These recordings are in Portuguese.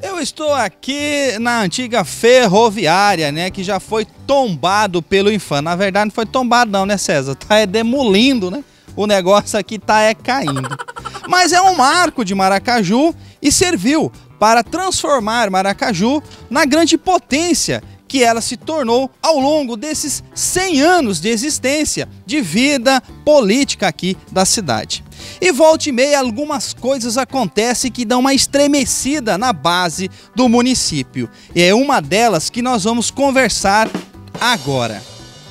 Eu estou aqui na antiga ferroviária, né, que já foi tombado pelo Infam. Na verdade não foi tombado não, né, César? Tá é demolindo, né? O negócio aqui tá é caindo. Mas é um marco de Maracaju e serviu para transformar Maracaju na grande potência que ela se tornou ao longo desses 100 anos de existência, de vida política aqui da cidade. E volta e meia, algumas coisas acontecem que dão uma estremecida na base do município. E é uma delas que nós vamos conversar agora.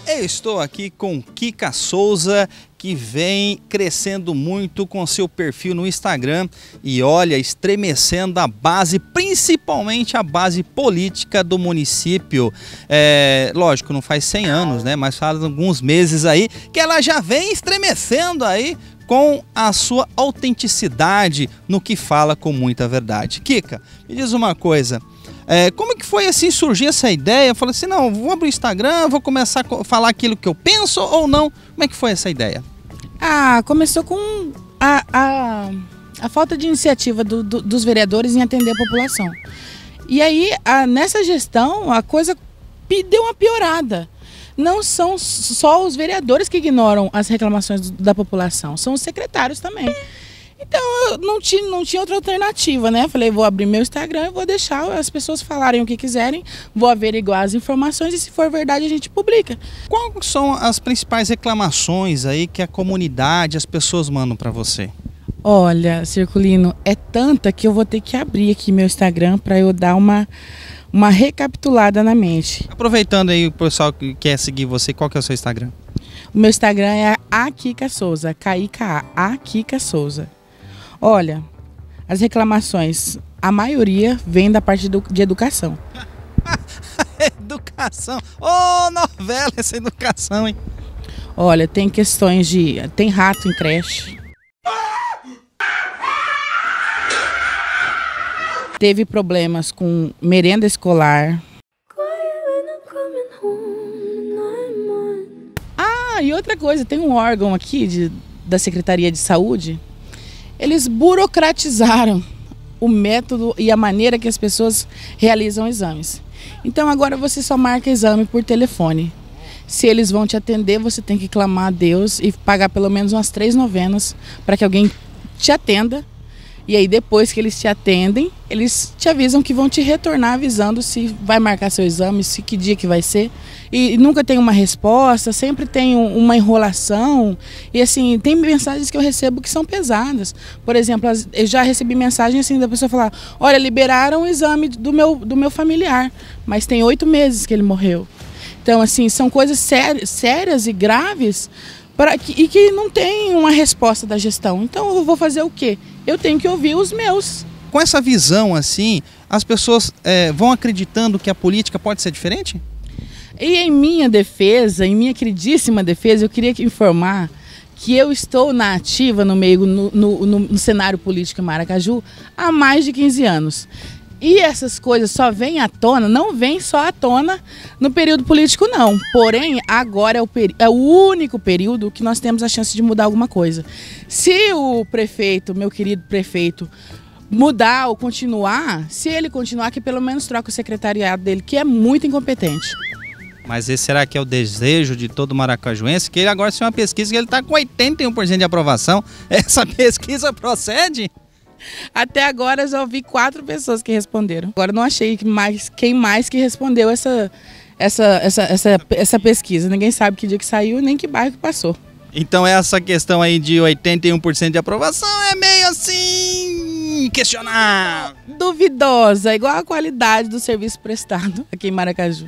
Eu estou aqui com Kika Souza, que vem crescendo muito com seu perfil no Instagram e olha, estremecendo a base, principalmente a base política do município. É, lógico, não faz 100 anos, né? Mas faz alguns meses aí que ela já vem estremecendo aí com a sua autenticidade no que fala com muita verdade. Kika, me diz uma coisa. É, como é que foi assim surgir essa ideia? Falei assim, não, vou abrir o Instagram, vou começar a falar aquilo que eu penso ou não. Como é que foi essa ideia? Ah, começou com a, a, a falta de iniciativa do, do, dos vereadores em atender a população. E aí, a, nessa gestão, a coisa deu uma piorada não são só os vereadores que ignoram as reclamações da população, são os secretários também. Então eu não tinha, não tinha outra alternativa, né? Falei, vou abrir meu Instagram e vou deixar as pessoas falarem o que quiserem, vou averiguar as informações e se for verdade a gente publica. Quais são as principais reclamações aí que a comunidade, as pessoas mandam para você? Olha, Circulino, é tanta que eu vou ter que abrir aqui meu Instagram para eu dar uma uma recapitulada na mente. Aproveitando aí o pessoal que quer seguir você, qual que é o seu Instagram? O meu Instagram é Akika Souza, K-I-K-A, Akika Souza. Olha, as reclamações, a maioria vem da parte do, de educação. educação? Ô, oh, novela essa educação, hein? Olha, tem questões de... tem rato em creche teve problemas com merenda escolar. Ah, e outra coisa, tem um órgão aqui de, da Secretaria de Saúde. Eles burocratizaram o método e a maneira que as pessoas realizam exames. Então agora você só marca exame por telefone. Se eles vão te atender, você tem que clamar a Deus e pagar pelo menos umas três novenas para que alguém te atenda e aí, depois que eles te atendem, eles te avisam que vão te retornar avisando se vai marcar seu exame, se que dia que vai ser. E, nunca tem uma resposta, sempre tem um, uma enrolação. E assim, tem mensagens que eu recebo que são pesadas. Por exemplo, eu já recebi mensagem assim da pessoa falar: Olha, liberaram o exame do meu, do meu familiar, mas tem oito meses que ele morreu. Então, assim, são coisas sérias e graves. Pra, e que não tem uma resposta da gestão. Então eu vou fazer o quê? eu tenho que ouvir os meus. Com essa visão assim, as pessoas é, vão acreditando que a política pode ser diferente? E em minha defesa, em minha queridíssima defesa, eu queria informar que eu estou na ativa no meio, no, no, no, no cenário político em Maracaju há mais de 15 anos. E essas coisas só vêm à tona, não vêm só à tona no período político, não. Porém, agora é o, é o único período que nós temos a chance de mudar alguma coisa. Se o prefeito, meu querido prefeito, mudar ou continuar, se ele continuar, que pelo menos troca o secretariado dele, que é muito incompetente. Mas esse será que é o desejo de todo maracajuense? Que ele agora se é uma pesquisa que ele está com 81% de aprovação. Essa pesquisa procede? Até agora já ouvi quatro pessoas que responderam. Agora não achei mais, quem mais que respondeu essa, essa, essa, essa, essa pesquisa. Ninguém sabe que dia que saiu nem que bairro que passou. Então é essa questão aí de 81% de aprovação é meio assim questionável. Duvidosa, igual a qualidade do serviço prestado aqui em Maracaju.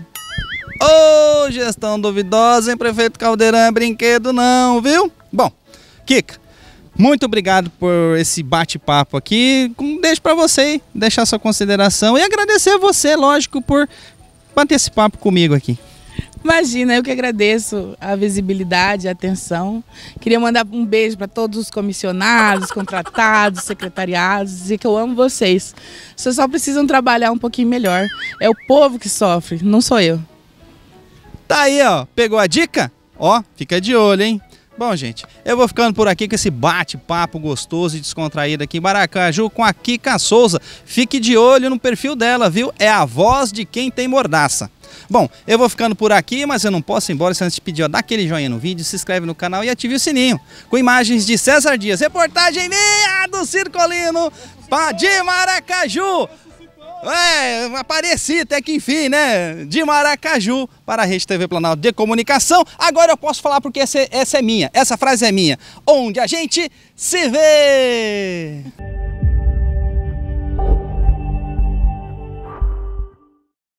Ô, gestão duvidosa, hein, prefeito Caldeirão, é brinquedo não, viu? Bom, Kika, muito obrigado por esse bate-papo aqui. Deixo para você deixar sua consideração e agradecer a você, lógico, por bater esse papo comigo aqui. Imagina, eu que agradeço a visibilidade, a atenção. Queria mandar um beijo para todos os comissionados, contratados, secretariados, dizer que eu amo vocês. Vocês só precisam trabalhar um pouquinho melhor. É o povo que sofre, não sou eu. Tá aí, ó. Pegou a dica? Ó, fica de olho, hein? Bom, gente, eu vou ficando por aqui com esse bate-papo gostoso e descontraído aqui em Maracaju com a Kika Souza. Fique de olho no perfil dela, viu? É a voz de quem tem mordaça. Bom, eu vou ficando por aqui, mas eu não posso ir embora sem antes te pedir, ó, dá aquele joinha no vídeo, se inscreve no canal e ative o sininho. Com imagens de César Dias, reportagem minha do Circolino de Maracaju. É, apareci até que enfim, né? De Maracaju para a Rede TV Planalto de Comunicação. Agora eu posso falar porque essa, essa é minha, essa frase é minha. Onde a gente se vê!